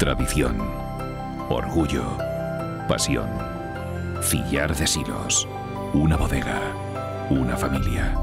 Tradición, orgullo, pasión, fillar de silos, una bodega, una familia.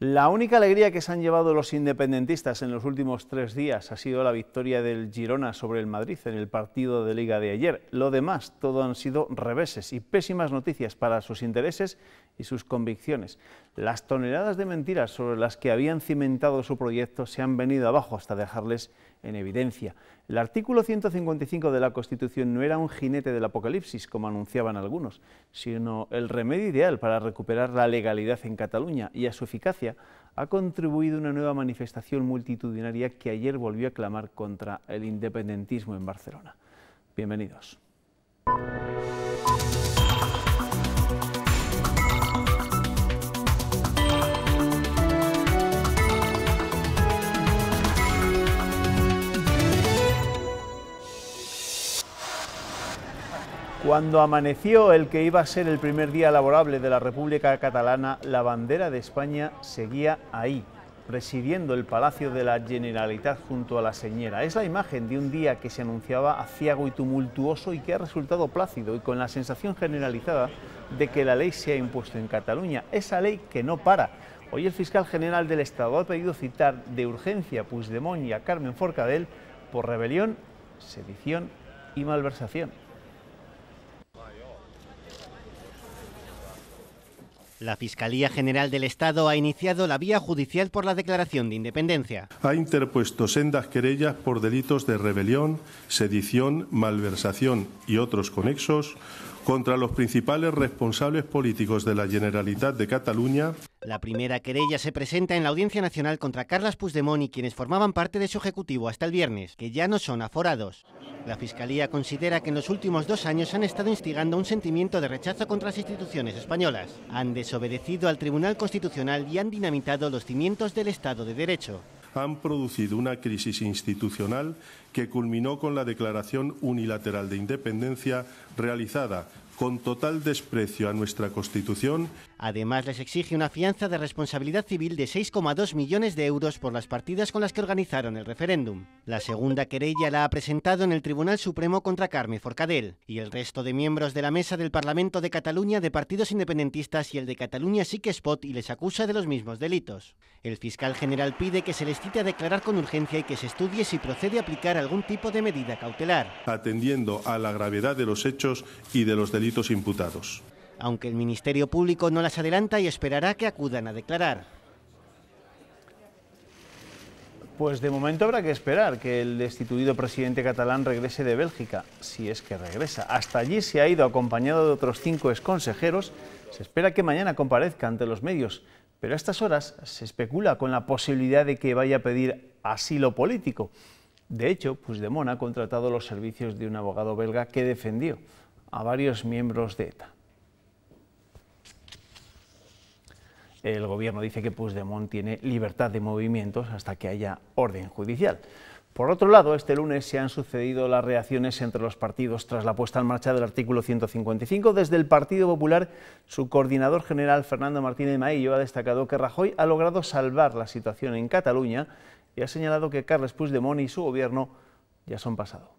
La única alegría que se han llevado los independentistas en los últimos tres días ha sido la victoria del Girona sobre el Madrid en el partido de liga de ayer. Lo demás, todo han sido reveses y pésimas noticias para sus intereses y sus convicciones. Las toneladas de mentiras sobre las que habían cimentado su proyecto se han venido abajo hasta dejarles en evidencia. El artículo 155 de la Constitución no era un jinete del apocalipsis, como anunciaban algunos, sino el remedio ideal para recuperar la legalidad en Cataluña y a su eficacia ha contribuido una nueva manifestación multitudinaria que ayer volvió a clamar contra el independentismo en Barcelona. Bienvenidos. Cuando amaneció el que iba a ser el primer día laborable de la República Catalana, la bandera de España seguía ahí, presidiendo el Palacio de la Generalitat junto a la señora. Es la imagen de un día que se anunciaba aciago y tumultuoso y que ha resultado plácido y con la sensación generalizada de que la ley se ha impuesto en Cataluña, esa ley que no para. Hoy el fiscal general del Estado ha pedido citar de urgencia a Puigdemont y a Carmen Forcadell por rebelión, sedición y malversación. La Fiscalía General del Estado ha iniciado la vía judicial por la declaración de independencia. Ha interpuesto sendas querellas por delitos de rebelión, sedición, malversación y otros conexos contra los principales responsables políticos de la Generalitat de Cataluña. La primera querella se presenta en la Audiencia Nacional contra Carles Puigdemont y quienes formaban parte de su ejecutivo hasta el viernes, que ya no son aforados. La Fiscalía considera que en los últimos dos años han estado instigando un sentimiento de rechazo contra las instituciones españolas. Han desobedecido al Tribunal Constitucional y han dinamitado los cimientos del Estado de Derecho han producido una crisis institucional que culminó con la declaración unilateral de independencia realizada con total desprecio a nuestra Constitución Además, les exige una fianza de responsabilidad civil de 6,2 millones de euros por las partidas con las que organizaron el referéndum. La segunda querella la ha presentado en el Tribunal Supremo contra Carme Forcadell y el resto de miembros de la mesa del Parlamento de Cataluña de partidos independentistas y el de Cataluña sí que spot y les acusa de los mismos delitos. El fiscal general pide que se les cite a declarar con urgencia y que se estudie si procede a aplicar algún tipo de medida cautelar. Atendiendo a la gravedad de los hechos y de los delitos imputados aunque el Ministerio Público no las adelanta y esperará que acudan a declarar. Pues de momento habrá que esperar que el destituido presidente catalán regrese de Bélgica, si es que regresa. Hasta allí se ha ido acompañado de otros cinco exconsejeros. Se espera que mañana comparezca ante los medios, pero a estas horas se especula con la posibilidad de que vaya a pedir asilo político. De hecho, Puigdemont ha contratado los servicios de un abogado belga que defendió a varios miembros de ETA. el Gobierno dice que Puigdemont tiene libertad de movimientos hasta que haya orden judicial. Por otro lado, este lunes se han sucedido las reacciones entre los partidos tras la puesta en marcha del artículo 155. Desde el Partido Popular, su coordinador general Fernando Martínez Maillo ha destacado que Rajoy ha logrado salvar la situación en Cataluña y ha señalado que Carles Puigdemont y su gobierno ya son pasados.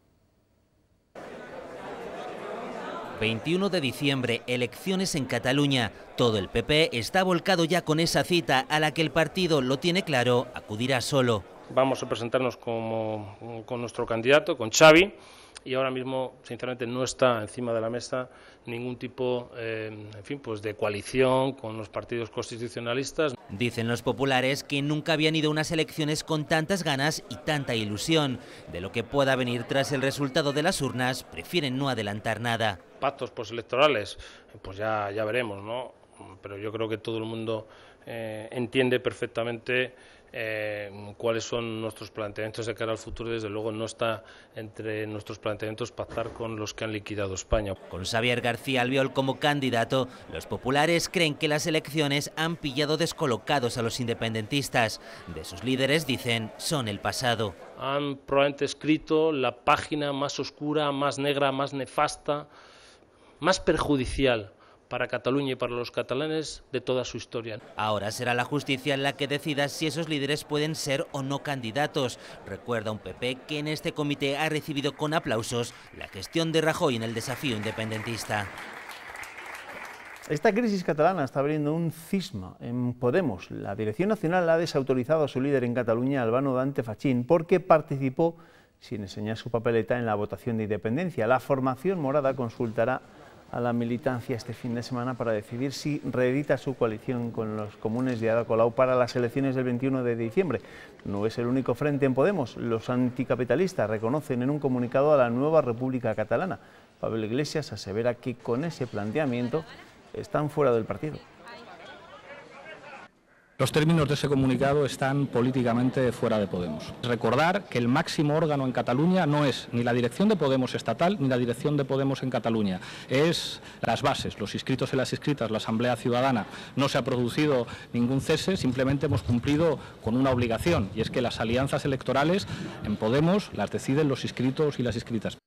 21 de diciembre, elecciones en Cataluña. Todo el PP está volcado ya con esa cita a la que el partido, lo tiene claro, acudirá solo. Vamos a presentarnos como, con nuestro candidato, con Xavi, y ahora mismo, sinceramente, no está encima de la mesa ningún tipo eh, en fin, pues de coalición con los partidos constitucionalistas. Dicen los populares que nunca habían ido unas elecciones con tantas ganas y tanta ilusión. De lo que pueda venir tras el resultado de las urnas, prefieren no adelantar nada. Pactos postelectorales, pues ya, ya veremos, ¿no? Pero yo creo que todo el mundo eh, entiende perfectamente eh, cuáles son nuestros planteamientos de cara al futuro, desde luego no está entre nuestros planteamientos pactar con los que han liquidado España. Con Xavier García Albiol como candidato, los populares creen que las elecciones han pillado descolocados a los independentistas. De sus líderes, dicen, son el pasado. Han probablemente escrito la página más oscura, más negra, más nefasta, más perjudicial para Cataluña y para los catalanes de toda su historia. Ahora será la justicia la que decida si esos líderes pueden ser o no candidatos. Recuerda un PP que en este comité ha recibido con aplausos la gestión de Rajoy en el desafío independentista. Esta crisis catalana está abriendo un cisma en Podemos. La Dirección Nacional ha desautorizado a su líder en Cataluña, Albano Dante Fachín, porque participó sin enseñar su papeleta en la votación de independencia. La formación morada consultará a la militancia este fin de semana para decidir si reedita su coalición con los comunes de Ada Colau para las elecciones del 21 de diciembre. No es el único frente en Podemos. Los anticapitalistas reconocen en un comunicado a la nueva República Catalana. Pablo Iglesias asevera que con ese planteamiento están fuera del partido. Los términos de ese comunicado están políticamente fuera de Podemos. Recordar que el máximo órgano en Cataluña no es ni la dirección de Podemos estatal ni la dirección de Podemos en Cataluña. Es las bases, los inscritos y las inscritas, la Asamblea Ciudadana. No se ha producido ningún cese, simplemente hemos cumplido con una obligación y es que las alianzas electorales en Podemos las deciden los inscritos y las inscritas.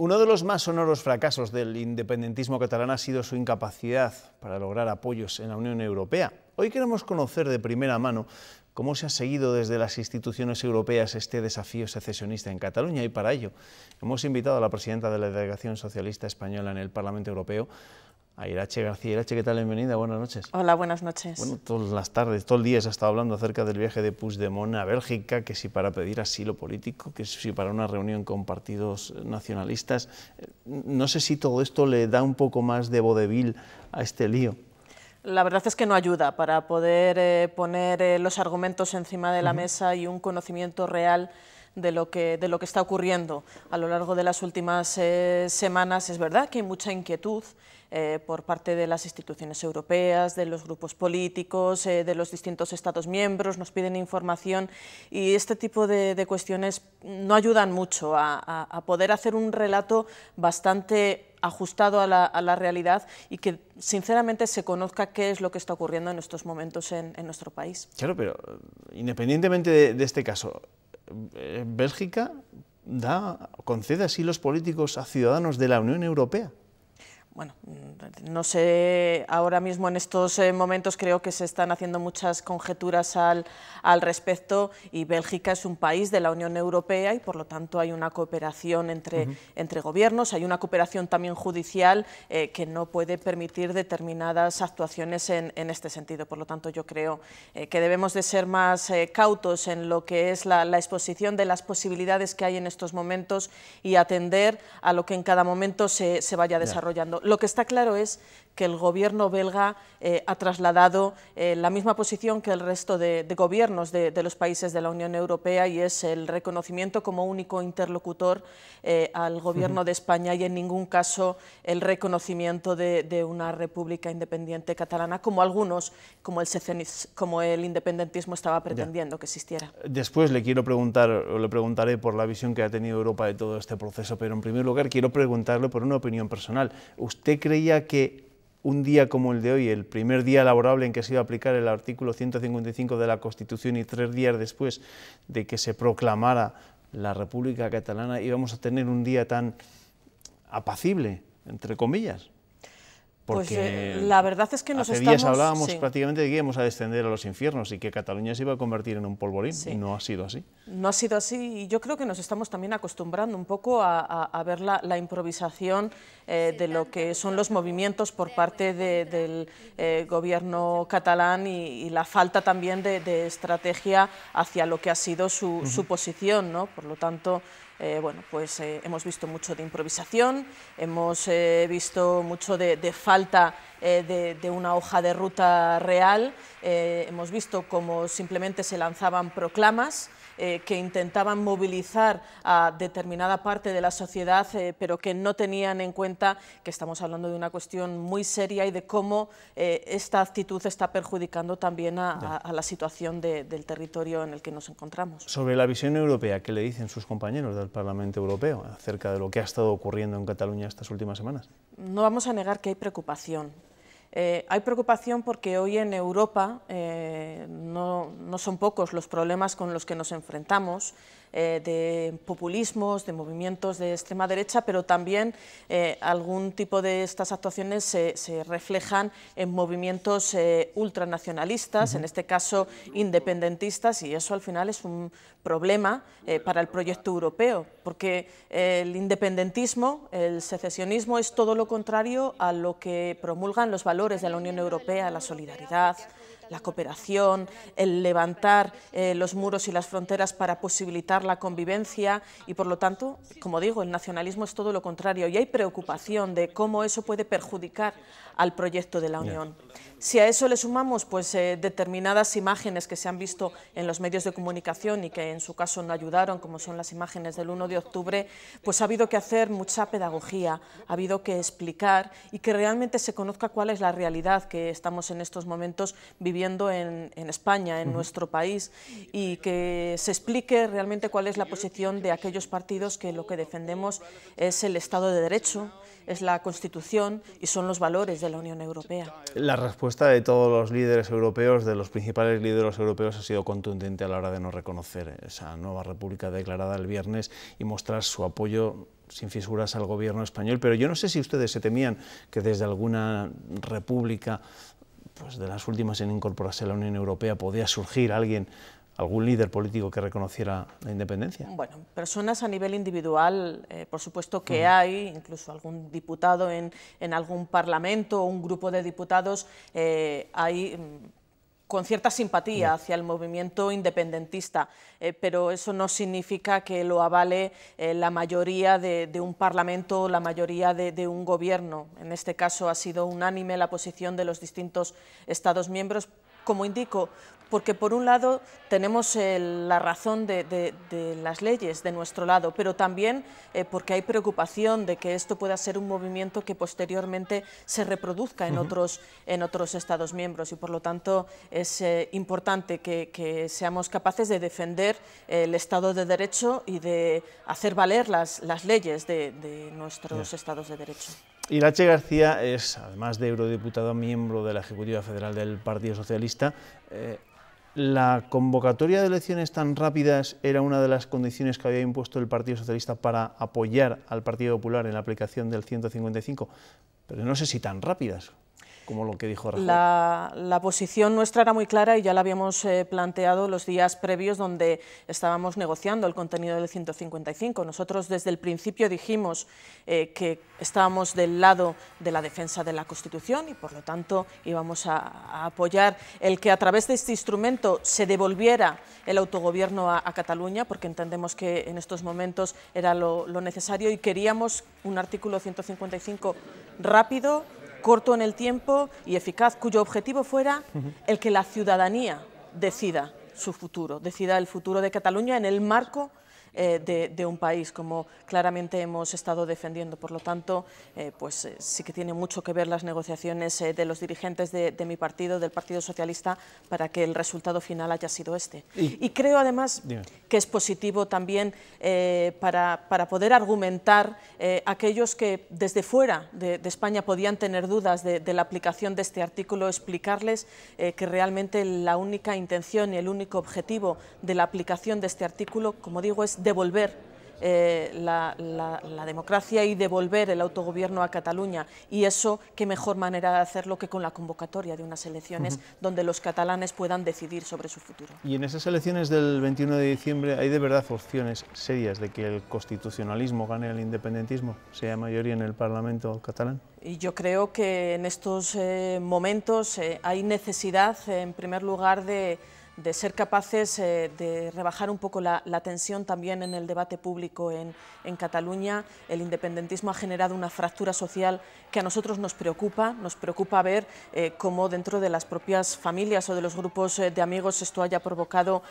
Uno de los más sonoros fracasos del independentismo catalán ha sido su incapacidad para lograr apoyos en la Unión Europea. Hoy queremos conocer de primera mano cómo se ha seguido desde las instituciones europeas este desafío secesionista en Cataluña y para ello hemos invitado a la presidenta de la Delegación Socialista Española en el Parlamento Europeo, a Irache García. Irache, ¿qué tal? Bienvenida, buenas noches. Hola, buenas noches. Bueno, todas las tardes, todo el día se ha estado hablando acerca del viaje de Puigdemont a Bélgica, que si para pedir asilo político, que si para una reunión con partidos nacionalistas. Eh, no sé si todo esto le da un poco más de vodevil a este lío. La verdad es que no ayuda para poder eh, poner eh, los argumentos encima de la mesa y un conocimiento real de lo, que, de lo que está ocurriendo. A lo largo de las últimas semanas es verdad que hay mucha inquietud eh, por parte de las instituciones europeas, de los grupos políticos, eh, de los distintos Estados miembros, nos piden información y este tipo de, cuestiones no ayudan mucho a, poder hacer un relato bastante ajustado a la, realidad y que sinceramente se conozca qué es lo que está ocurriendo en estos momentos en, nuestro país. Claro, pero eh, independientemente de, este caso, Bélgica da, concede así los políticos a ciudadanos de la Unión Europea bueno, mm, no sé, ahora mismo en estos eh, momentos creo que se están haciendo muchas conjeturas al, respecto y Bélgica es un país de la Unión Europea y por lo tanto hay una cooperación entre, entre gobiernos, hay una cooperación también judicial eh, que no puede permitir determinadas actuaciones en, este sentido. Por lo tanto yo creo eh, que debemos de ser más cautos en lo que es la, exposición de las posibilidades que hay en estos momentos y atender a lo que en cada momento se vaya desarrollando lo que está claro es que el gobierno belga eh, ha trasladado eh, la misma posición que el resto de, gobiernos de, los países de la Unión Europea y es el reconocimiento como único interlocutor eh, al gobierno de España y en ningún caso el reconocimiento de, una república independiente catalana como algunos, como el, como el independentismo estaba pretendiendo que existiera. Después le quiero preguntar, le preguntaré por la visión que ha tenido Europa de todo este proceso, pero en primer lugar quiero preguntarle por una opinión personal. ¿Usted creía que un día como el de hoy, el primer día laborable en que se iba a aplicar el artículo 155 de la Constitución y tres días después de que se proclamara la República Catalana, íbamos a tener un día tan apacible, entre comillas, pues, eh, porque pues, la verdad es que nos hace días hablábamos prácticamente de que íbamos a descender a los infiernos y que Cataluña se iba a convertir en un polvorín. y No ha sido así. No ha sido así y yo creo que nos estamos también acostumbrando un poco a, ver la, improvisación eh, de lo que son los movimientos por parte del eh, gobierno catalán y, la falta también de, estrategia hacia lo que ha sido su, su posición. ¿no? Por lo tanto, eh, bueno, pues eh, hemos visto mucho de improvisación, hemos eh, visto mucho de, falta de, de, una hoja de ruta real, hemos visto cómo simplemente se lanzaban proclamas eh, que intentaban movilizar a determinada parte de la sociedad, eh, pero que no tenían en cuenta que estamos hablando de una cuestión muy seria y de cómo eh, esta actitud está perjudicando también a, la situación del territorio en el que nos encontramos. Sobre la visión europea, ¿qué le dicen sus compañeros del Parlamento Europeo acerca de lo que ha estado ocurriendo en Cataluña estas últimas semanas? No vamos a negar que hay preocupación eh, hay preocupación porque hoy en Europa eh, no, son pocos los problemas con los que nos enfrentamos eh, de populismos, de movimientos de extrema derecha, pero también eh, algún tipo de estas actuaciones se, reflejan en movimientos eh, ultranacionalistas, en este caso independentistas, y eso al final es un problema para el proyecto europeo, porque el independentismo, el secesionismo es todo lo contrario a lo que promulgan los valores de la Unión Europea, la solidaridad, la cooperación, el levantar eh, los muros y las fronteras para posibilitar la convivencia y por lo tanto, como digo, el nacionalismo es todo lo contrario y hay preocupación de cómo eso puede perjudicar al proyecto de la Unión. Si a eso le sumamos pues, eh, determinadas imágenes que se han visto en los medios de comunicación y que en su caso no ayudaron, como son las imágenes del 1 de octubre, pues ha habido que hacer mucha pedagogía, ha habido que explicar y que realmente se conozca cuál es la realidad que estamos en estos momentos viviendo en, España, en nuestro país, y que se explique realmente cuál es la posición de aquellos partidos que lo que defendemos es el Estado de Derecho es la Constitución y son los valores de la Unión Europea. La respuesta de todos los líderes europeos, de los principales líderes europeos, ha sido contundente a la hora de no reconocer esa nueva república declarada el viernes y mostrar su apoyo sin fisuras al gobierno español. Pero yo no sé si ustedes se temían que desde alguna república pues de las últimas en incorporarse a la Unión Europea podía surgir alguien algún líder político que reconociera la independencia. Bueno, personas a nivel individual, eh, por supuesto que hay, incluso algún diputado en, algún parlamento, o un grupo de diputados, eh, hay mm, con cierta simpatía hacia el movimiento independentista, eh, pero eso no significa que lo avale la mayoría de, un Parlamento o la mayoría de, de, un Gobierno. En este caso ha sido unánime la posición de los distintos Estados miembros, como indico, porque por un lado tenemos eh, la razón de, las leyes de nuestro lado, pero también eh, porque hay preocupación de que esto pueda ser un movimiento que posteriormente se reproduzca en, otros, en otros Estados miembros y por lo tanto es eh, importante que, seamos capaces de defender el Estado de Derecho y de hacer valer las, las leyes de, nuestros Estados de Derecho. Irache García es, además de eurodiputado, miembro de la Ejecutiva Federal del Partido Socialista la convocatoria de elecciones tan rápidas era una de las condiciones que había impuesto el Partido Socialista para apoyar al Partido Popular en la aplicación del 155, pero no sé si tan rápidas como lo que dijo La, posición nuestra era muy clara y ya la habíamos eh, planteado los días previos donde estábamos negociando el contenido del 155. Nosotros desde el principio dijimos eh, que estábamos del lado de la defensa de la Constitución y por lo tanto íbamos a, apoyar el que a través de este instrumento se devolviera el autogobierno a, Cataluña porque entendemos que en estos momentos era lo, lo necesario y queríamos un artículo 155 rápido, corto en el tiempo y eficaz, cuyo objetivo fuera el que la ciudadanía decida su futuro, decida el futuro de Cataluña en el marco eh, de, un país, como claramente hemos estado defendiendo. Por lo tanto, eh, pues eh, sí que tiene mucho que ver las negociaciones de los dirigentes de, mi partido, del Partido Socialista, para que el resultado final haya sido este. Y, creo además que es positivo también para, para, poder argumentar aquellos que desde fuera de, de, España podían tener dudas de, la aplicación de este artículo, explicarles que realmente la única intención y el único objetivo de la aplicación de este artículo, como digo, es devolver eh, la, democracia y devolver el autogobierno a Cataluña. Y eso, qué mejor manera de hacerlo que con la convocatoria de unas elecciones donde los catalanes puedan decidir sobre su futuro. Y en esas elecciones del 21 de diciembre, ¿hay de verdad opciones serias de que el constitucionalismo gane al independentismo, sea mayoría en el Parlamento catalán? Y yo creo que en estos eh, momentos eh, hay necesidad, en primer lugar, de de ser capaces eh, de rebajar un poco la, tensión también en el debate público en, en, Cataluña. El independentismo ha generado una fractura social que a nosotros nos preocupa, nos preocupa ver eh, cómo dentro de las propias familias o de los grupos eh, de amigos esto haya provocado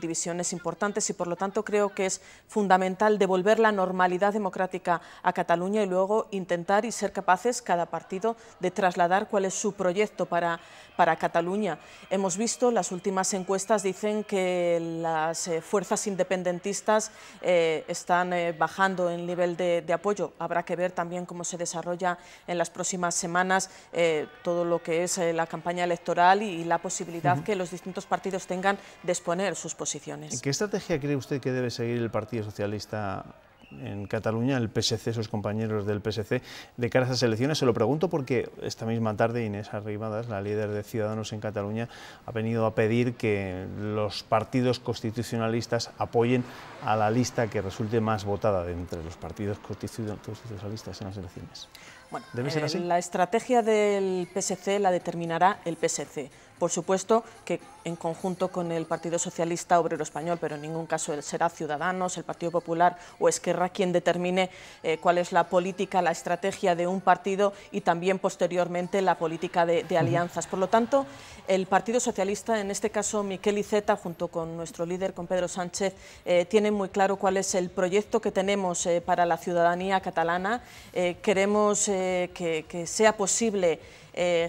divisiones importantes y por lo tanto creo que es fundamental devolver la normalidad democrática a Cataluña y luego intentar y ser capaces cada partido de trasladar cuál es su proyecto para, para Cataluña. Hemos visto las últimas encuestas dicen que las eh, fuerzas independentistas eh, están eh, bajando en nivel de, apoyo. Habrá que ver también cómo se desarrolla en las próximas semanas todo lo que es la campaña electoral y, la posibilidad que los distintos partidos tengan de exponer sus posiciones. ¿Qué estrategia cree usted que debe seguir el Partido Socialista en Cataluña, el PSC, sus compañeros del PSC, de cara a esas elecciones. Se lo pregunto porque esta misma tarde Inés Arrimadas, la líder de Ciudadanos en Cataluña, ha venido a pedir que los partidos constitucionalistas apoyen a la lista que resulte más votada entre los partidos constitucionalistas en las elecciones. Bueno, eh, la estrategia del PSC la determinará el PSC por supuesto que en conjunto con el Partido Socialista Obrero Español, pero en ningún caso será Ciudadanos, el Partido Popular o Esquerra quien determine eh, cuál es la política, la estrategia de un partido y también posteriormente la política de, alianzas. Por lo tanto, el Partido Socialista, en este caso Miquel Iceta, junto con nuestro líder, con Pedro Sánchez, eh, ...tiene tienen muy claro cuál es el proyecto que tenemos eh, para la ciudadanía catalana. queremos que, que, sea posible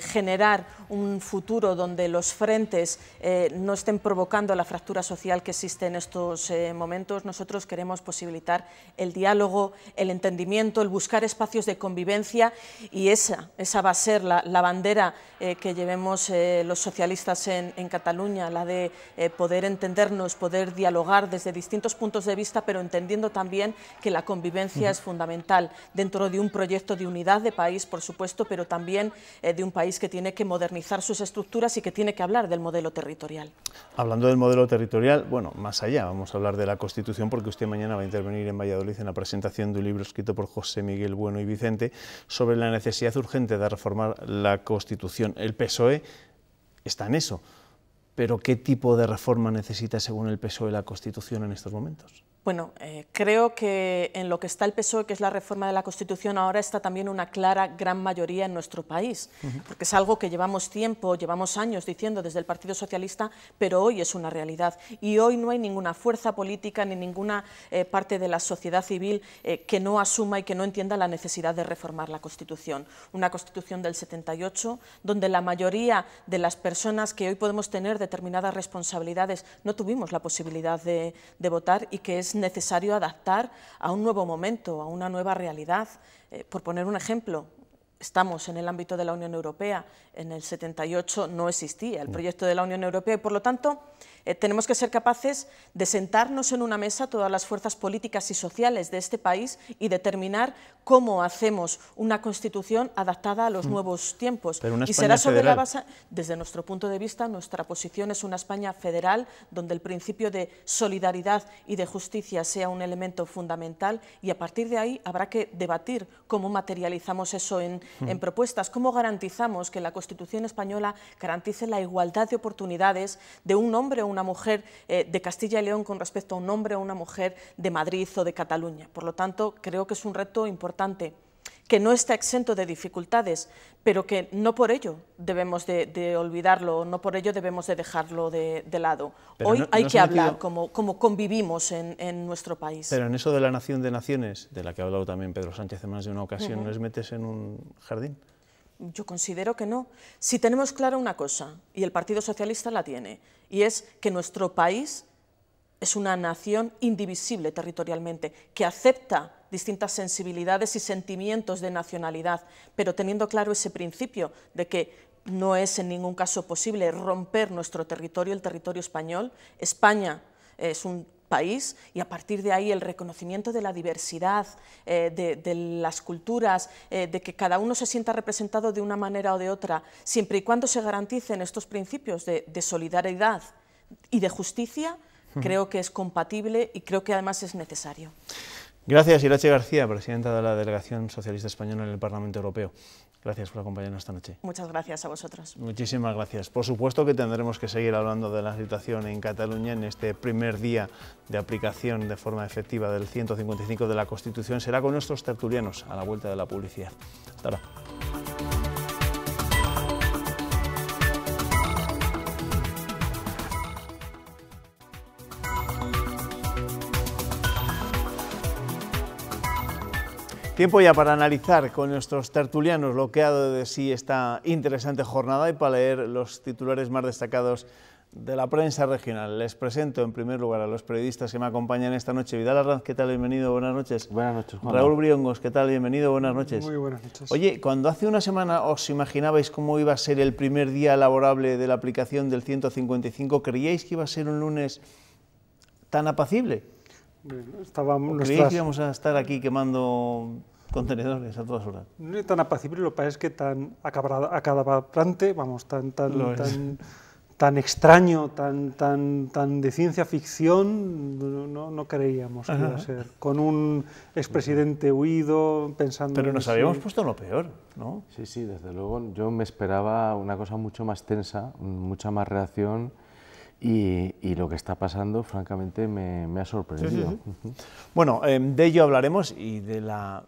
generar un futuro donde los frentes eh, no estén provocando la fractura social que existe en estos eh, momentos, nosotros queremos posibilitar el diálogo, el entendimiento, el buscar espacios de convivencia y esa, esa va a ser la, bandera eh, que llevemos los socialistas en, Cataluña, la de poder entendernos, poder dialogar desde distintos puntos de vista, pero entendiendo también que la convivencia es fundamental dentro de un proyecto de unidad de país, por supuesto, pero también de un país que tiene que modernizar sus estructuras y que tiene que hablar del modelo territorial. Hablando del modelo territorial, bueno, más allá, vamos a hablar de la Constitución porque usted mañana va a intervenir en Valladolid en la presentación de un libro escrito por José Miguel Bueno y Vicente sobre la necesidad urgente de reformar la Constitución. El PSOE está en eso, pero ¿qué tipo de reforma necesita según el PSOE la Constitución en estos momentos? Bueno, eh, creo que en lo que está el PSOE, que es la reforma de la Constitución, ahora está también una clara gran mayoría en nuestro país, porque es algo que llevamos tiempo, llevamos años diciendo desde el Partido Socialista, pero hoy es una realidad. Y hoy no hay ninguna fuerza política ni ninguna eh, parte de la sociedad civil eh, que no asuma y que no entienda la necesidad de reformar la Constitución. Una Constitución del 78, donde la mayoría de las personas que hoy podemos tener determinadas responsabilidades no tuvimos la posibilidad de votar y que es necesario adaptar a un nuevo momento, a una nueva realidad. Eh, por poner un ejemplo, estamos en el ámbito de la Unión Europea, en el 78 no existía el mm. proyecto de la Unión Europea y por lo tanto eh, tenemos que ser capaces de sentarnos en una mesa todas las fuerzas políticas y sociales de este país y determinar cómo hacemos una Constitución adaptada a los hmm. nuevos tiempos. y será sobre la base, desde nuestro punto de vista, nuestra posición es una España federal donde el principio de solidaridad y de justicia sea un elemento fundamental y a partir de ahí habrá que debatir cómo materializamos eso en, hmm. en propuestas, cómo garantizamos que la Constitución española garantice la igualdad de oportunidades de un hombre o una mujer eh, de Castilla y León con respecto a un hombre o una mujer de Madrid o de Cataluña. Por lo tanto, creo que es un reto importante que no está exento de dificultades, pero que no por ello debemos de, olvidarlo, no por ello debemos de dejarlo de, lado. Hoy hay que hablar como, como, convivimos en, nuestro país. Pero en eso de la nación de naciones, de la que ha hablado también Pedro Sánchez en más de una ocasión, ¿no les metes en un jardín? Yo considero que no. Si tenemos clara una cosa, y el Partido Socialista la tiene, y es que nuestro país es una nación indivisible territorialmente, que acepta distintas sensibilidades y sentimientos de nacionalidad, pero teniendo claro ese principio de que no es en ningún caso posible romper nuestro territorio, el territorio español. España es un país y a partir de ahí el reconocimiento de la diversidad, eh, de, las culturas, eh, de que cada uno se sienta representado de una manera o de otra, siempre y cuando se garanticen estos principios de, solidaridad y de justicia, creo que es compatible y creo que además es necesario. Gracias, Irache García, presidenta de la Delegación Socialista Española en el Parlamento Europeo. Gracias por acompañarnos esta noche. Muchas gracias a vosotros. Muchísimas gracias. Por supuesto que tendremos que seguir hablando de la situación en Cataluña en este primer día de aplicación de forma efectiva del 155 de la Constitución. Será con nuestros tertulianos a la vuelta de la publicidad. Tiempo ya para analizar con nuestros tertulianos lo que ha dado de sí esta interesante jornada y para leer los titulares más destacados de la prensa regional. Les presento en primer lugar a los periodistas que me acompañan esta noche. Vidal Arranz, ¿qué tal? Bienvenido, buenas noches. Buenas noches, Juan. Raúl Briongos, ¿qué tal? Bienvenido, buenas noches. Muy buenas noches. Oye, cuando hace una semana os imaginabais cómo iba a ser el primer día laborable de la aplicación del 155, ¿creíais que iba a ser un lunes tan apacible? estábamos íbamos a estar aquí quemando contenedores a todas horas? No es tan apacible, lo que pasa es que tan plante vamos, tan, tan, tan, extraño, tan, tan, tan de ciencia ficción, no, no creíamos que iba a ser. Con un expresidente huido, pensando... Pero nos habíamos puesto en lo peor, ¿no? Sí, sí, desde luego. Yo me esperaba una cosa mucho más tensa, mucha más reacción y, lo que está pasando, francamente, me, ha sorprendido. bueno, eh, de ello hablaremos y de la,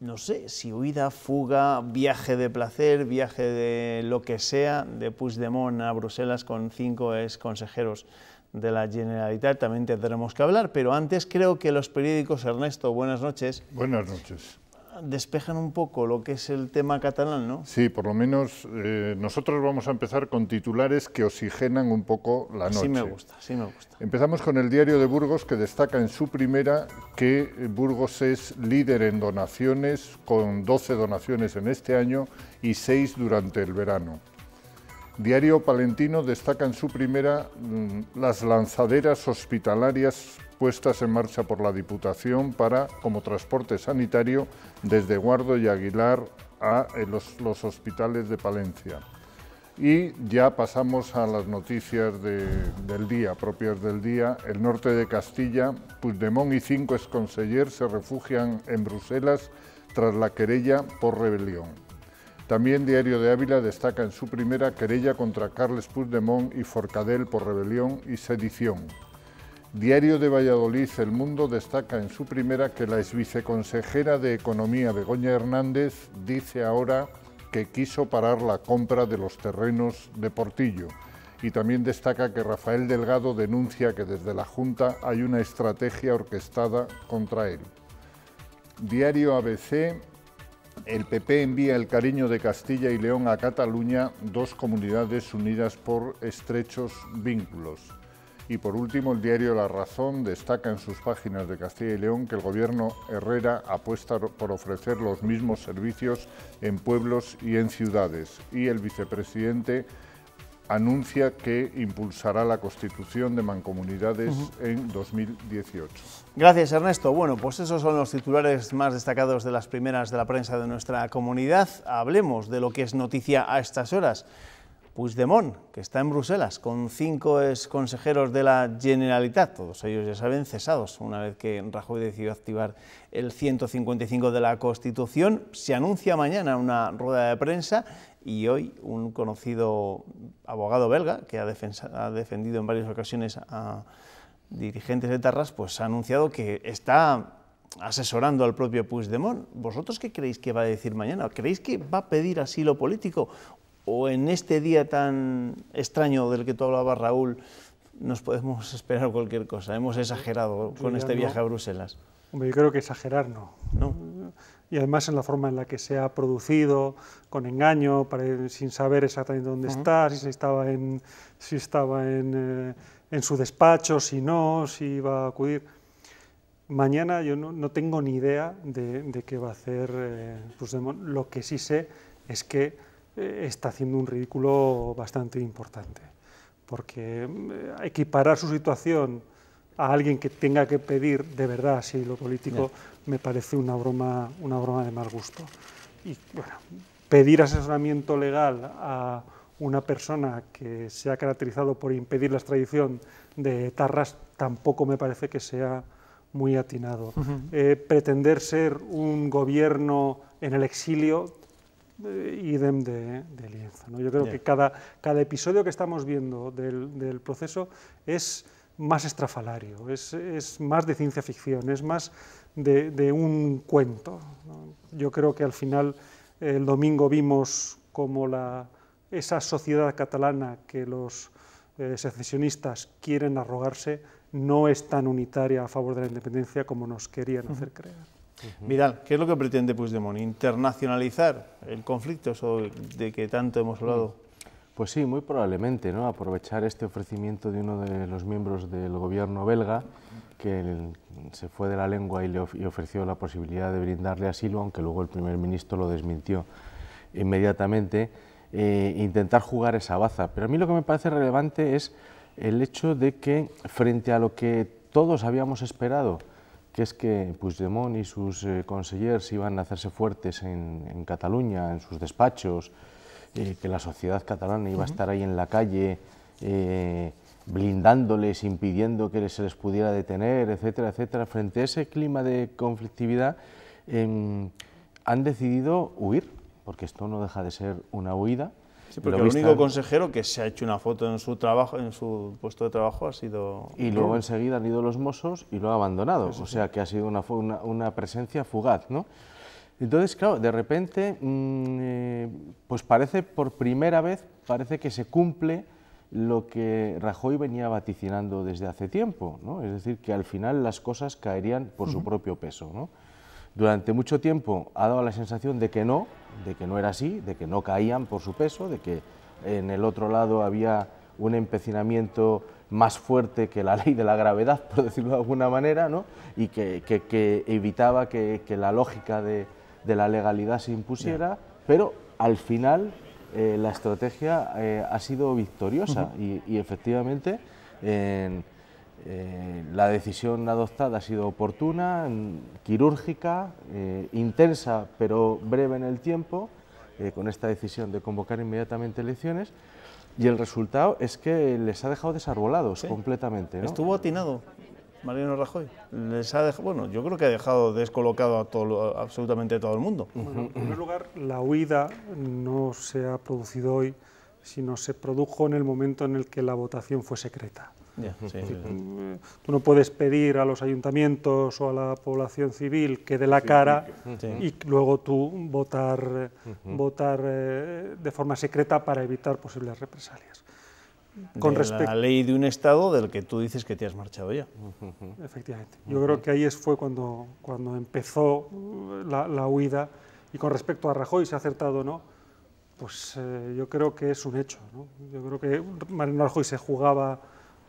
no sé, si huida, fuga, viaje de placer, viaje de lo que sea, de Puigdemont a Bruselas con cinco ex consejeros de la Generalitat, también tendremos que hablar, pero antes creo que los periódicos, Ernesto, buenas noches. Buenas noches despejan un poco lo que es el tema catalán, ¿no? Sí, por lo menos eh, nosotros vamos a empezar con titulares que oxigenan un poco la noche. Sí me gusta, sí me gusta. Empezamos con el diario de Burgos que destaca en su primera que Burgos es líder en donaciones, con 12 donaciones en este año y 6 durante el verano. Diario Palentino destaca en su primera mm, las lanzaderas hospitalarias puestas en marcha por la Diputación para, como transporte sanitario, desde Guardo y Aguilar a eh, los, hospitales de Palencia. Y ya pasamos a las noticias del día, propias del día. El norte de Castilla, Puigdemont y cinco exconsellers se refugian en Bruselas tras la querella por rebelión. También Diario de Ávila destaca en su primera querella contra Carles Puigdemont y Forcadell por rebelión y sedición. Diario de Valladolid El Mundo destaca en su primera que la exviceconsejera de Economía Begoña Hernández dice ahora que quiso parar la compra de los terrenos de Portillo y también destaca que Rafael Delgado denuncia que desde la Junta hay una estrategia orquestada contra él. Diario ABC el PP envía el cariño de Castilla y León a Cataluña, dos comunidades unidas por estrechos vínculos. Y por último, el diario La Razón destaca en sus páginas de Castilla y León que el gobierno Herrera apuesta por ofrecer los mismos servicios en pueblos y en ciudades. Y el vicepresidente anuncia que impulsará la constitución de mancomunidades en 2018. Gracias, Ernesto. Bueno, pues esos son los titulares más destacados de las primeras de la prensa de nuestra comunidad. Hablemos de lo que es noticia a estas horas. Puigdemont, que está en Bruselas, con cinco ex consejeros de la Generalitat, todos ellos ya saben, cesados, una vez que Rajoy decidió activar el 155 de la Constitución. Se anuncia mañana una rueda de prensa y hoy un conocido abogado belga, que ha, defendido en varias ocasiones a dirigentes de Tarras, pues ha anunciado que está asesorando al propio Puigdemont. ¿Vosotros qué creéis que va a decir mañana? ¿Creéis que va a pedir asilo político o en este día tan extraño del que tú hablabas, Raúl, nos podemos esperar cualquier cosa. Hemos exagerado con este viaje a Bruselas. yo creo que exagerar no. no. Y además en la forma en la que se ha producido, con engaño, para, sin saber exactamente dónde está, si estaba en, si estaba eh, en, su despacho, si no, si iba a acudir. Mañana yo no, tengo ni idea de, qué va a hacer eh, Lo que sí sé es que eh, está haciendo un ridículo bastante importante, porque mm, eh, equiparar su situación a alguien que tenga que pedir de verdad asilo político me parece una broma, una broma de mal gusto. Y bueno, pedir asesoramiento legal a una persona que se ha caracterizado por impedir la extradición de Tarras tampoco me parece que sea muy atinado. Eh, pretender ser un gobierno en el exilio idem de, de lienzo. Yo creo que cada, episodio que estamos viendo del, proceso es más estrafalario, es, más de ciencia ficción, es más de, un cuento. Yo creo que al final el domingo vimos como la, esa sociedad catalana que los eh, secesionistas quieren arrogarse no es tan unitaria a favor de la independencia como nos querían hacer creer. Mirad, ¿qué es lo que pretende Puigdemont? ¿Internacionalizar el conflicto de que tanto hemos mm. hablado? Pues sí, muy probablemente, ¿no? Aprovechar este ofrecimiento de uno de los miembros del gobierno belga, que se fue de la lengua y le ofreció la posibilidad de brindarle asilo, aunque luego el primer ministro lo desmintió inmediatamente, eh, intentar jugar esa baza. Pero a mí lo que me parece relevante es el hecho de que, frente a lo que todos habíamos esperado, que es que Puigdemont y sus eh, consejeros iban a hacerse fuertes en, Cataluña, en sus despachos, eh, que la sociedad catalana iba a estar ahí en la calle eh, blindándoles, impidiendo que se les pudiera detener, etcétera, etcétera. Frente a ese clima de conflictividad, em, han decidido huir, porque esto no deja de ser una huida, porque el único consejero que se ha hecho una foto en su trabajo, en su puesto de trabajo ha sido... Y luego enseguida han ido los mozos y lo ha abandonado, o sea que ha sido una, presencia fugaz, ¿no? Entonces, claro, de repente, mm, eh, pues parece por primera vez, parece que se cumple lo que Rajoy venía vaticinando desde hace tiempo, ¿no? Es decir, que al final las cosas caerían por su propio peso, ¿no? Durante mucho tiempo ha dado la sensación de que no, de que no era así, de que no caían por su peso, de que en el otro lado había un empecinamiento más fuerte que la ley de la gravedad, por decirlo de alguna manera, ¿no? y que, evitaba que, la lógica de, la legalidad se impusiera, pero al final eh, la estrategia eh, ha sido victoriosa y, efectivamente... Eh, la decisión adoptada ha sido oportuna, quirúrgica, eh, intensa pero breve en el tiempo, eh, con esta decisión de convocar inmediatamente elecciones. Y el resultado es que les ha dejado desarbolados completamente. Estuvo atinado Mariano Rajoy. Les ha dejado, bueno, yo creo que ha dejado descolocado a absolutamente todo el mundo. en primer lugar, la huida no se ha producido hoy, sino se produjo en el momento en el que la votación fue secreta. Mm, tú no puedes pedir a los ayuntamientos o a la población civil que dé la cara y luego tú votar, eh, votar eh, de forma secreta para evitar posibles represalias. Con a la ley de un Estado del que tú dices que te has marchado ya. Efectivamente. Yo creo que ahí fue cuando, cuando empezó eh, la, huida. Y con respecto a Rajoy, si ha acertado o no, pues yo creo que es un hecho. Yo creo que Marino Rajoy se jugaba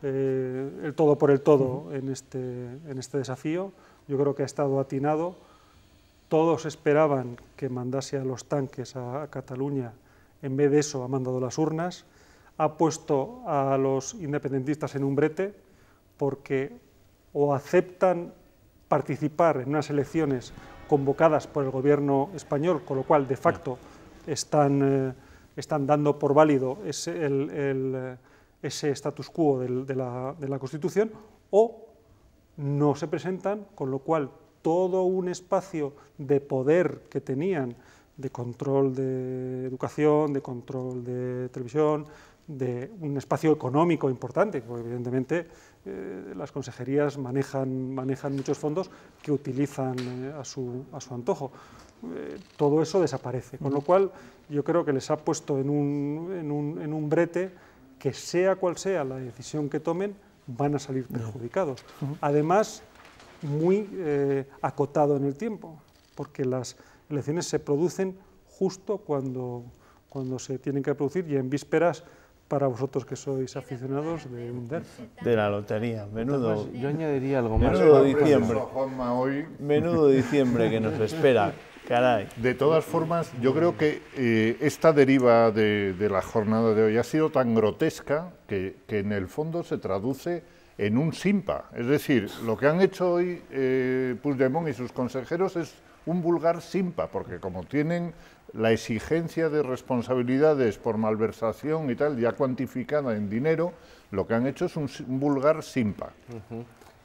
eh, el todo por el todo en este, en este desafío. Yo creo que ha estado atinado. Todos esperaban que mandase a los tanques a, Cataluña. En vez de eso ha mandado las urnas. Ha puesto a los independentistas en un brete porque o aceptan participar en unas elecciones convocadas por el gobierno español, con lo cual de facto están, eh, están dando por válido el eh, ese status quo de, la, de Constitución o no se presentan, con lo cual todo un espacio de poder que tenían de control de educación, de control de televisión, de un espacio económico importante, porque evidentemente eh, las consejerías manejan, manejan muchos fondos que utilizan eh, a, su, a, su, antojo. Eh, todo eso desaparece, con lo mm. cual yo creo que les ha puesto en un, en un, en un brete que sea cual sea la decisión que tomen, van a salir perjudicados. Además, muy eh, acotado en el tiempo, porque las elecciones se producen justo cuando, cuando se tienen que producir y en vísperas para vosotros que sois aficionados de un De la lotería, menudo. yo añadiría algo más. Menudo diciembre. Menudo diciembre que nos espera. De todas formas, yo creo que eh, esta deriva de, la jornada de hoy ha sido tan grotesca que, en el fondo se traduce en un simpa. Es decir, lo que han hecho hoy eh, Puigdemont y sus consejeros es un vulgar simpa, porque como tienen la exigencia de responsabilidades por malversación y tal ya cuantificada en dinero, lo que han hecho es un, vulgar simpa.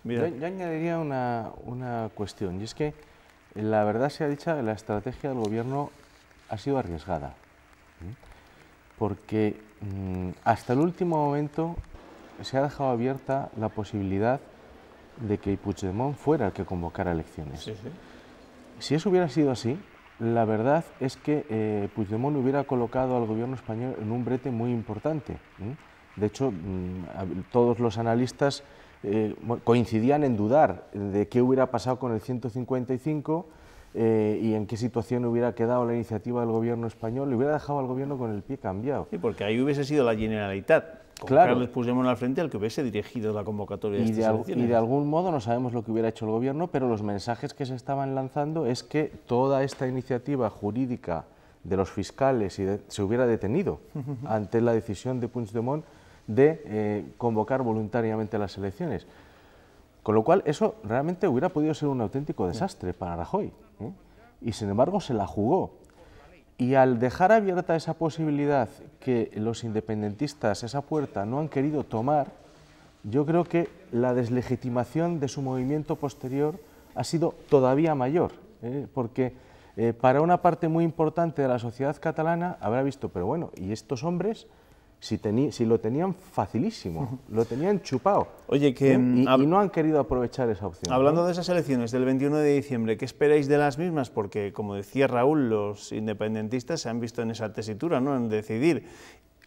yo, añadiría una, una cuestión, y es que la verdad se sea que la estrategia del gobierno ha sido arriesgada, ¿eh? porque mm, hasta el último momento se ha dejado abierta la posibilidad de que Puigdemont fuera el que convocara elecciones. Si eso hubiera sido así, la verdad es que eh, Puigdemont hubiera colocado al gobierno español en un brete muy importante. ¿eh? De hecho, mm, todos los analistas eh, coincidían en dudar de qué hubiera pasado con el 155 eh, y en qué situación hubiera quedado la iniciativa del gobierno español, le hubiera dejado al gobierno con el pie cambiado. Sí, porque ahí hubiese sido la Generalitat, con claro. le Puigdemont al frente, al que hubiese dirigido la convocatoria de y de, Y de algún modo no sabemos lo que hubiera hecho el gobierno, pero los mensajes que se estaban lanzando es que toda esta iniciativa jurídica de los fiscales se hubiera detenido ante la decisión de Puigdemont de eh, convocar voluntariamente las elecciones. Con lo cual, eso realmente hubiera podido ser un auténtico desastre para Rajoy. ¿eh? Y sin embargo, se la jugó. Y al dejar abierta esa posibilidad que los independentistas, esa puerta, no han querido tomar, yo creo que la deslegitimación de su movimiento posterior ha sido todavía mayor, ¿eh? porque para una parte muy importante de la sociedad catalana habrá visto, pero bueno, ¿y estos hombres? si, lo tenían facilísimo, lo tenían chupado. Oye, que... Mm, y, no han querido aprovechar esa opción. Hablando de esas elecciones del 21 de diciembre, ¿qué esperáis de las mismas? Porque, como decía Raúl, los independentistas se han visto en esa tesitura, ¿no? En decidir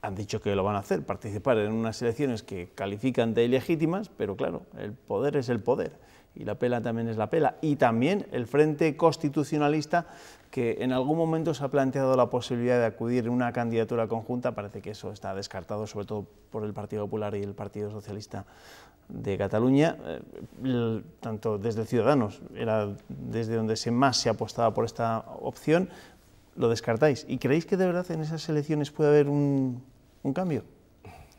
han dicho que lo van a hacer, participar en unas elecciones que califican de ilegítimas, pero claro, el poder es el poder y la pela también es la pela, y también el Frente Constitucionalista que en algún momento se ha planteado la posibilidad de acudir a una candidatura conjunta, parece que eso está descartado sobre todo por el Partido Popular y el Partido Socialista de Cataluña, eh, tanto desde Ciudadanos, era desde donde se más se apostaba por esta opción, lo descartáis. ¿Y creéis que de verdad en esas elecciones puede haber un, un cambio?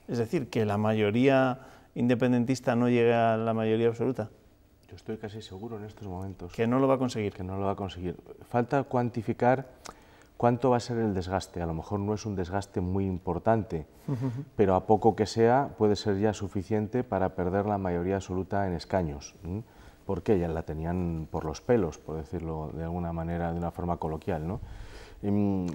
Es decir, que la mayoría independentista no llegue a la mayoría absoluta estoy casi seguro en estos momentos. Que no lo va a conseguir. Que no lo va a conseguir. Falta cuantificar cuánto va a ser el desgaste. A lo mejor no es un desgaste muy importante, pero a poco que sea puede ser ya suficiente para perder la mayoría absoluta en escaños. Porque ya la tenían por los pelos, por decirlo de alguna manera, de una forma coloquial. Y, em,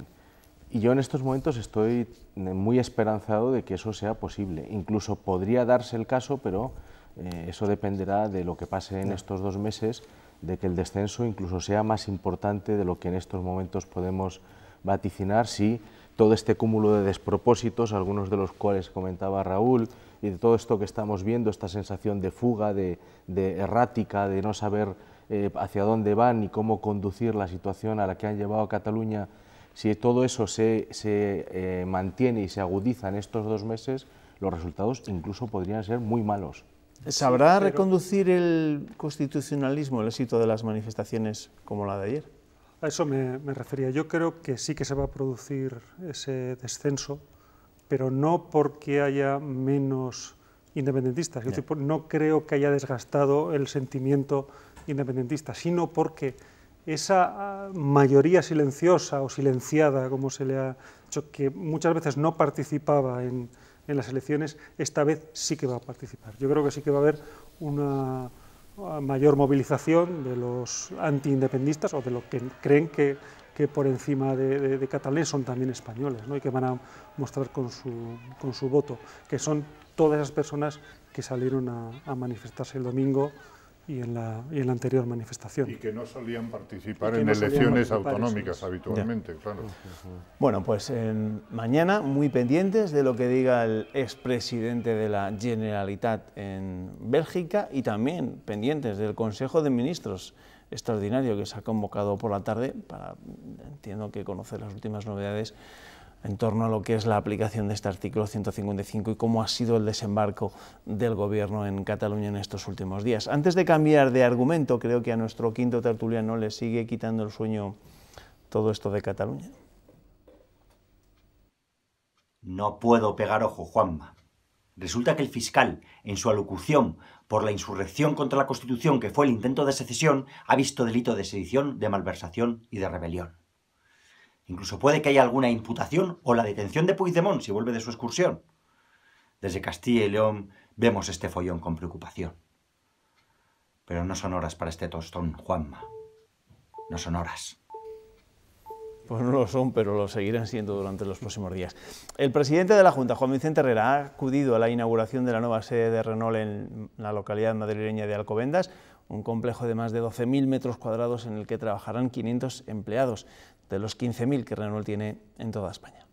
y yo en estos momentos estoy muy esperanzado de que eso sea posible. Incluso podría darse el caso, pero eh, eso dependerá de lo que pase en estos dos meses, de que el descenso incluso sea más importante de lo que en estos momentos podemos vaticinar si todo este cúmulo de despropósitos, algunos de los cuales comentaba Raúl, y de todo esto que estamos viendo, esta sensación de fuga, de, errática, de no saber eh, hacia dónde van y cómo conducir la situación a la que han llevado a Cataluña, si todo eso se, eh, mantiene y se agudiza en estos dos meses, los resultados incluso podrían ser muy malos. ¿Sabrá reconducir el constitucionalismo el éxito de las manifestaciones como la de ayer? A eso me, refería. Yo creo que sí que se va a producir ese descenso, pero no porque haya menos independentistas. no creo que haya desgastado el sentimiento independentista, sino porque esa ah, mayoría silenciosa o silenciada, como se le ha dicho, que muchas veces no participaba en, en las elecciones, esta vez sí que va a participar. Yo creo que sí que va a haber una mayor movilización de los antiindependistas o de los que creen que, por encima de, de, son también españoles ¿no? y que van a mostrar con su, con su voto, que son todas esas personas que salieron a manifestarse el domingo y en la, anterior manifestación. Y que no solían participar en elecciones autonómicas habitualmente, claro. Bueno, pues mañana muy pendientes de lo que diga el expresidente de la Generalitat en Bélgica y también pendientes del Consejo de Ministros extraordinario que se ha convocado por la tarde para, entiendo que conocer las últimas novedades en torno a lo que es la aplicación de este artículo 155 y cómo ha sido el desembarco del Gobierno en Cataluña en estos últimos días. Antes de cambiar de argumento, creo que a nuestro quinto tertuliano le sigue quitando el sueño todo esto de Cataluña. No puedo pegar ojo, Juanma. Resulta que el fiscal, en su alocución por la insurrección contra la Constitución que fue el intento de secesión, ha visto delito de sedición, de malversación y de rebelión. Incluso puede que haya alguna imputación o la detención de Puigdemont si vuelve de su excursión. Desde Castilla y León vemos este follón con preocupación. Pero no son horas para este tostón, Juanma. No son horas. Pues no lo son, pero lo seguirán siendo durante los próximos días. El presidente de la Junta, Juan Vicente Herrera, ha acudido a la inauguración de la nueva sede de Renault en la localidad madrileña de Alcobendas, un complejo de más de 12.000 metros cuadrados en el que trabajarán 500 empleados de los 15.000 que Renault tiene en toda España.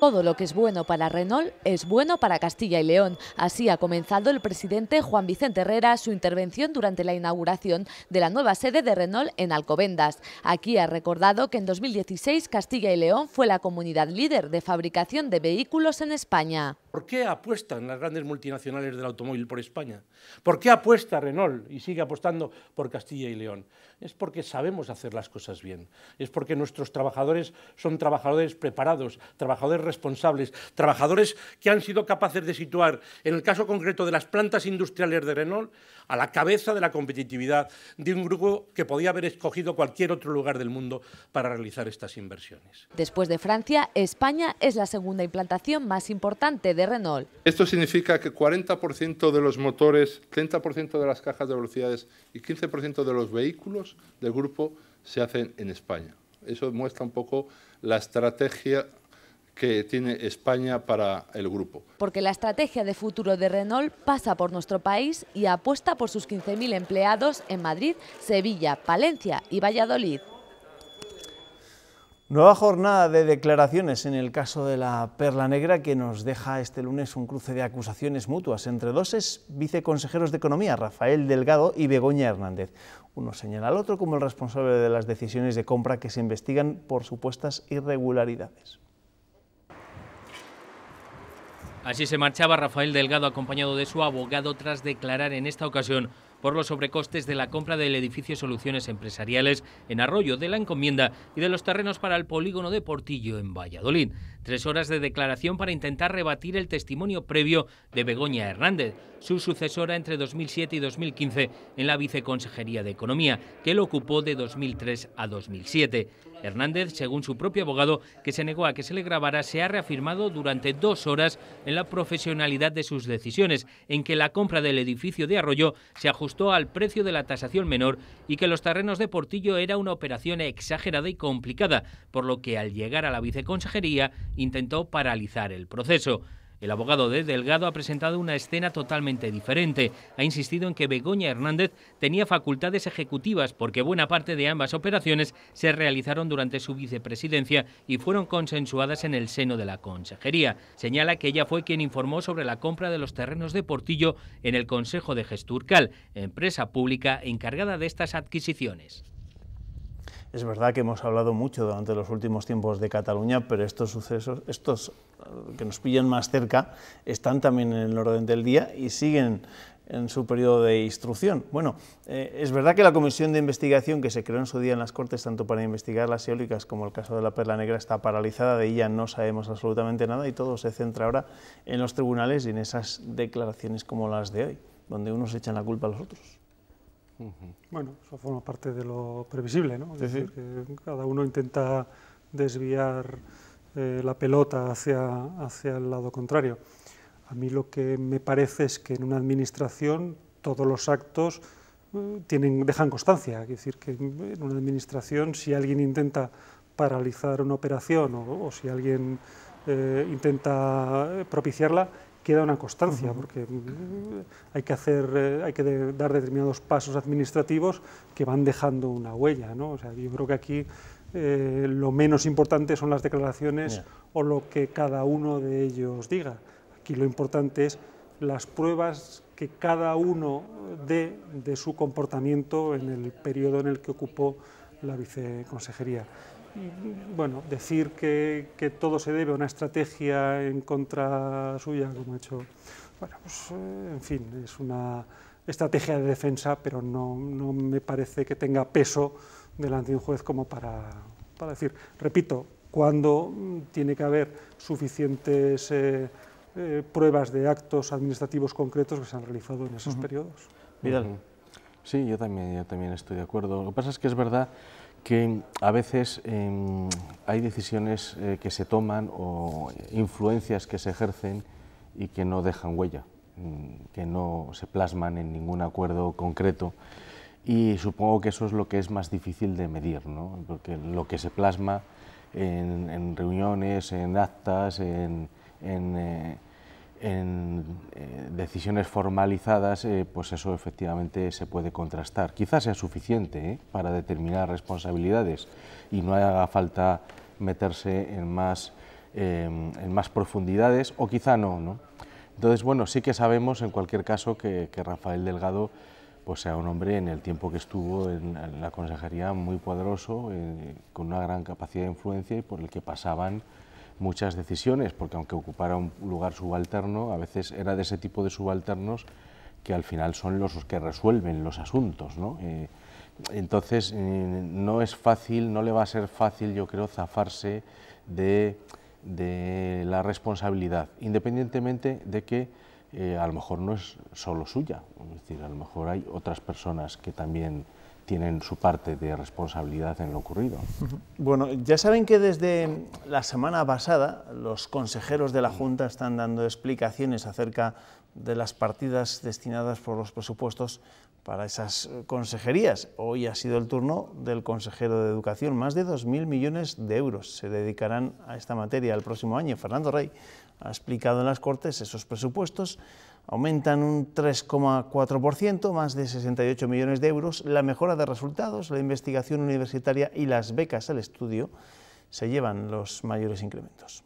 Todo lo que es bueno para Renault es bueno para Castilla y León. Así ha comenzado el presidente Juan Vicente Herrera su intervención durante la inauguración de la nueva sede de Renault en Alcobendas. Aquí ha recordado que en 2016 Castilla y León fue la comunidad líder de fabricación de vehículos en España. ¿Por qué apuestan las grandes multinacionales del automóvil por España? ¿Por qué apuesta Renault y sigue apostando por Castilla y León? Es porque sabemos hacer las cosas bien, es porque nuestros trabajadores son trabajadores preparados, trabajadores responsables, trabajadores que han sido capaces de situar, en el caso concreto de las plantas industriales de Renault, a la cabeza de la competitividad de un grupo que podía haber escogido cualquier otro lugar del mundo para realizar estas inversiones. Después de Francia, España es la segunda implantación más importante de Renault. Esto significa que 40% de los motores, 30% de las cajas de velocidades y 15% de los vehículos del grupo se hacen en España. Eso muestra un poco la estrategia que tiene España para el grupo. Porque la estrategia de futuro de Renault pasa por nuestro país y apuesta por sus 15.000 empleados en Madrid, Sevilla, Palencia y Valladolid. Nueva jornada de declaraciones en el caso de la Perla Negra que nos deja este lunes un cruce de acusaciones mutuas entre dos viceconsejeros de Economía, Rafael Delgado y Begoña Hernández. Uno señala al otro como el responsable de las decisiones de compra que se investigan por supuestas irregularidades. Así se marchaba Rafael Delgado acompañado de su abogado tras declarar en esta ocasión por los sobrecostes de la compra del edificio Soluciones Empresariales en Arroyo de la Encomienda y de los terrenos para el polígono de Portillo en Valladolid. Tres horas de declaración para intentar rebatir el testimonio previo de Begoña Hernández, su sucesora entre 2007 y 2015 en la Viceconsejería de Economía, que lo ocupó de 2003 a 2007. Hernández, según su propio abogado, que se negó a que se le grabara, se ha reafirmado durante dos horas en la profesionalidad de sus decisiones, en que la compra del edificio de Arroyo se ajustó al precio de la tasación menor y que los terrenos de Portillo era una operación exagerada y complicada, por lo que al llegar a la viceconsejería intentó paralizar el proceso. El abogado de Delgado ha presentado una escena totalmente diferente. Ha insistido en que Begoña Hernández tenía facultades ejecutivas porque buena parte de ambas operaciones se realizaron durante su vicepresidencia y fueron consensuadas en el seno de la consejería. Señala que ella fue quien informó sobre la compra de los terrenos de Portillo en el Consejo de Gesturcal, empresa pública encargada de estas adquisiciones. Es verdad que hemos hablado mucho durante los últimos tiempos de Cataluña, pero estos sucesos, estos eh, que nos pillan más cerca, están también en el orden del día y siguen en su periodo de instrucción. Bueno, eh, es verdad que la comisión de investigación que se creó en su día en las Cortes, tanto para investigar las eólicas como el caso de la Perla Negra, está paralizada, de ella no sabemos absolutamente nada y todo se centra ahora en los tribunales y en esas declaraciones como las de hoy, donde unos echan la culpa a los otros. Bueno, eso forma parte de lo previsible, ¿no? Es decir, que cada uno intenta desviar eh, la pelota hacia, hacia el lado contrario. A mí lo que me parece es que en una administración todos los actos eh, tienen, dejan constancia. Es decir, que en una administración si alguien intenta paralizar una operación o, si alguien eh, intenta propiciarla, queda una constancia, porque eh, hay que, hacer, eh, hay que dar determinados pasos administrativos que van dejando una huella. yo creo que aquí eh, lo menos importante son las declaraciones o lo que cada uno de ellos diga. Aquí lo importante es las pruebas que cada uno dé de su comportamiento en el periodo en el que ocupó la viceconsejería bueno, decir que, todo se debe a una estrategia en contra suya, como ha hecho, bueno, pues, eh, en fin, es una estrategia de defensa, pero no, me parece que tenga peso delante de un juez como para, decir, repito, cuando tiene que haber suficientes eh, eh, pruebas de actos administrativos concretos que se han realizado en esos periodos. Vidal. Sí, yo también, yo también estoy de acuerdo. Lo que pasa es que es verdad que a veces em, hay decisiones eh, que se toman o influencias que se ejercen y que no dejan huella, mm, que no se plasman en ningún acuerdo concreto. Y supongo que eso es lo que es más difícil de medir, ¿no? porque lo que se plasma en, reuniones, en actas, en, eh, en eh, decisiones formalizadas, eh, pues eso efectivamente se puede contrastar. Quizás sea suficiente eh, para determinar responsabilidades y no haga falta meterse en más, em, en más profundidades, o quizá no, Entonces, bueno, sí que sabemos en cualquier caso que, que, Rafael Delgado pues sea un hombre en el tiempo que estuvo en la consejería muy poderoso, con una gran capacidad de influencia y por el que pasaban muchas decisiones, porque aunque ocupara un lugar subalterno, a veces era de ese tipo de subalternos que al final son los que resuelven los asuntos. ¿no? Eh, entonces, eh, no es fácil, no le va a ser fácil, yo creo, zafarse de, la responsabilidad, independientemente de que eh, a lo mejor no es solo suya, es decir, a lo mejor hay otras personas que también tienen su parte de responsabilidad en lo ocurrido. Bueno, ya saben que desde la semana pasada los consejeros de la Junta están dando explicaciones acerca de las partidas destinadas por los presupuestos para esas consejerías. Hoy ha sido el turno del consejero de Educación. Más de 2.000 millones de euros se dedicarán a esta materia el próximo año. Fernando Rey ha explicado en las Cortes esos presupuestos aumentan un 3,4%, más de 68 millones de euros. La mejora de resultados, la investigación universitaria y las becas al estudio se llevan los mayores incrementos.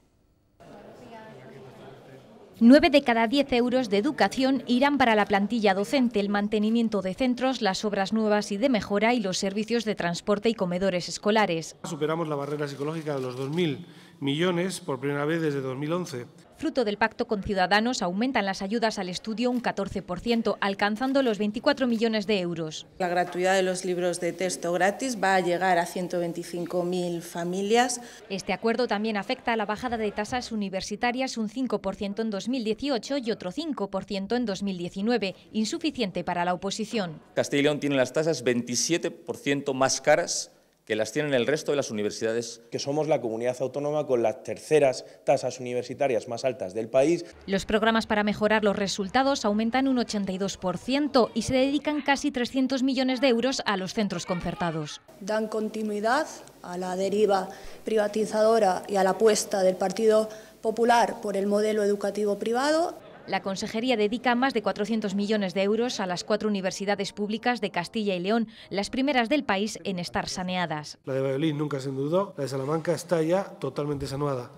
9 de cada 10 euros de educación irán para la plantilla docente, el mantenimiento de centros, las obras nuevas y de mejora y los servicios de transporte y comedores escolares. Superamos la barrera psicológica de los 2.000 millones por primera vez desde 2011. Fruto del pacto con Ciudadanos, aumentan las ayudas al estudio un 14%, alcanzando los 24 millones de euros. La gratuidad de los libros de texto gratis va a llegar a 125.000 familias. Este acuerdo también afecta a la bajada de tasas universitarias un 5% en 2018 y otro 5% en 2019, insuficiente para la oposición. Castilla y León tiene las tasas 27% más caras que las tienen el resto de las universidades. Que somos la comunidad autónoma con las terceras tasas universitarias más altas del país. Los programas para mejorar los resultados aumentan un 82% y se dedican casi 300 millones de euros a los centros concertados. Dan continuidad a la deriva privatizadora y a la apuesta del Partido Popular por el modelo educativo privado. La Consejería dedica más de 400 millones de euros a las cuatro universidades públicas de Castilla y León, las primeras del país en estar saneadas. La de Valladolid nunca se dudó, la de Salamanca está ya totalmente saneada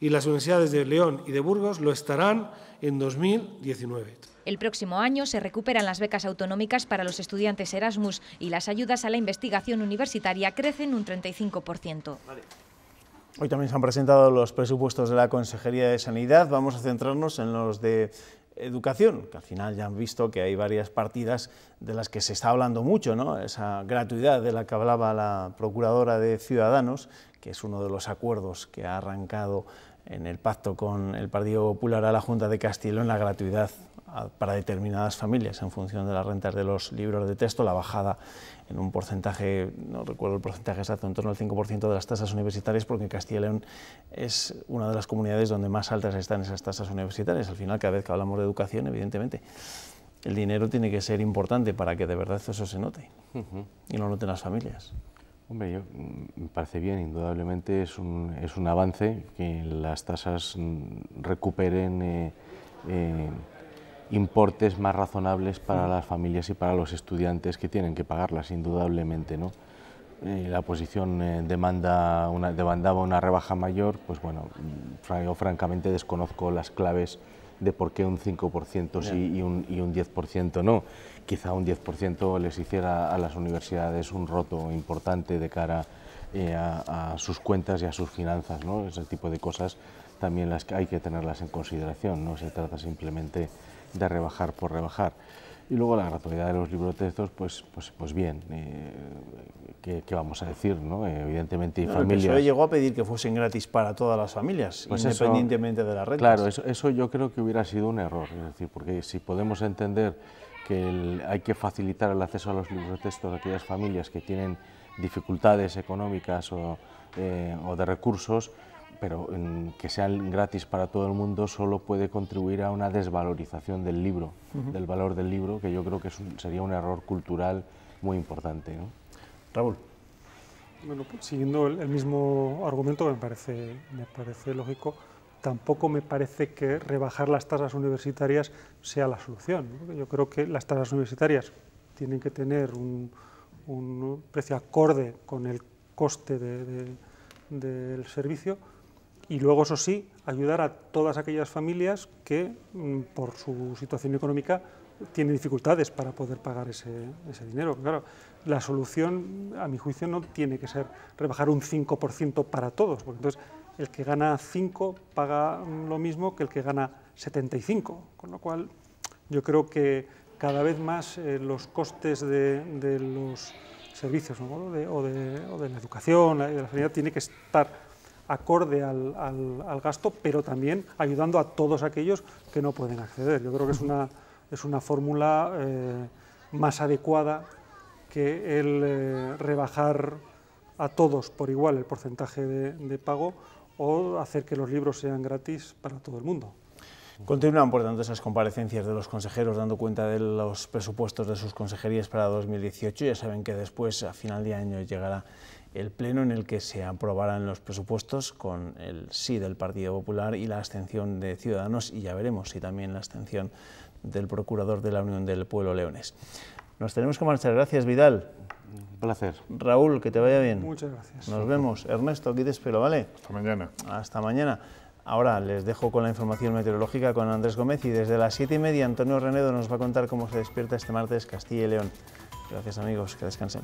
y las universidades de León y de Burgos lo estarán en 2019. El próximo año se recuperan las becas autonómicas para los estudiantes Erasmus y las ayudas a la investigación universitaria crecen un 35%. Hoy también se han presentado los presupuestos de la Consejería de Sanidad. Vamos a centrarnos en los de educación, que al final ya han visto que hay varias partidas de las que se está hablando mucho, ¿no? esa gratuidad de la que hablaba la Procuradora de Ciudadanos, que es uno de los acuerdos que ha arrancado en el pacto con el Partido Popular a la Junta de Castillo, en la gratuidad para determinadas familias en función de las rentas de los libros de texto, la bajada en un porcentaje, no recuerdo el porcentaje exacto, en torno al 5% de las tasas universitarias, porque Castilla y León es una de las comunidades donde más altas están esas tasas universitarias. Al final, cada vez que hablamos de educación, evidentemente, el dinero tiene que ser importante para que de verdad eso se note y lo noten las familias. Hombre, yo, mm, me parece bien, indudablemente es un, es un avance que las tasas mm, recuperen... Eh, eh, importes más razonables para las familias y para los estudiantes que tienen que pagarlas, indudablemente. ¿no? la oposición eh, demanda una, demandaba una rebaja mayor, pues bueno, yo francamente desconozco las claves de por qué un 5% sí y un, 10% no. Quizá un 10% les hiciera a las universidades un roto importante de cara eh, a, sus cuentas y a sus finanzas, ¿no? Ese tipo de cosas también las hay que tenerlas en consideración, no se trata simplemente de rebajar por rebajar. Y luego la gratuidad de los libros de textos pues, pues, pues bien, eh, ¿qué, vamos a decir? evidentemente, y familias... El llegó a pedir que fuesen gratis para todas las familias, pues independientemente de la renta. Claro, eso, yo creo que hubiera sido un error, decir, porque si podemos entender que hay que facilitar el acceso a los libros de textos a aquellas familias que tienen dificultades económicas o, eh, o de recursos, pero mm, que sean gratis para todo el mundo solo puede contribuir a una desvalorización del libro, del valor del libro, que yo creo que sería un error cultural muy importante. ¿no? Raúl. Bueno, pues, siguiendo el, mismo argumento me parece, lógico, tampoco me parece que rebajar las tasas universitarias sea la solución. Yo creo que las tasas universitarias tienen que tener un, precio acorde con el coste del servicio, y luego, eso sí, ayudar a todas aquellas familias que, mm, por su situación económica, tienen dificultades para poder pagar ese, dinero. Claro, la solución, a mi juicio, no tiene que ser rebajar un 5% para todos, porque entonces el que gana 5 paga mm, lo mismo que el que gana 75, con lo cual yo creo que cada vez más eh, los costes de, los servicios o, de, la educación y de la sanidad tiene que estar acorde al, gasto, pero también ayudando a todos aquellos que no pueden acceder. Yo creo que es una, es una fórmula eh, más adecuada que el eh, rebajar a todos por igual el porcentaje de, de pago o hacer que los libros sean gratis para todo el mundo. Continúan, por tanto, esas comparecencias de los consejeros dando cuenta de los presupuestos de sus consejerías para 2018. Ya saben que después, a final de año, llegará el pleno en el que se aprobarán los presupuestos con el sí del Partido Popular y la abstención de Ciudadanos y ya veremos si también la abstención del Procurador de la Unión del Pueblo Leones. Nos tenemos que marchar. Gracias, Vidal. Un placer. Raúl, que te vaya bien. Muchas gracias. Nos vemos. Ernesto, aquí te espero, ¿vale? Hasta mañana. Hasta mañana. Ahora les dejo con la información meteorológica con Andrés Gómez y desde las 7 y media Antonio Renedo nos va a contar cómo se despierta este martes Castilla y León. Gracias amigos, que descansen.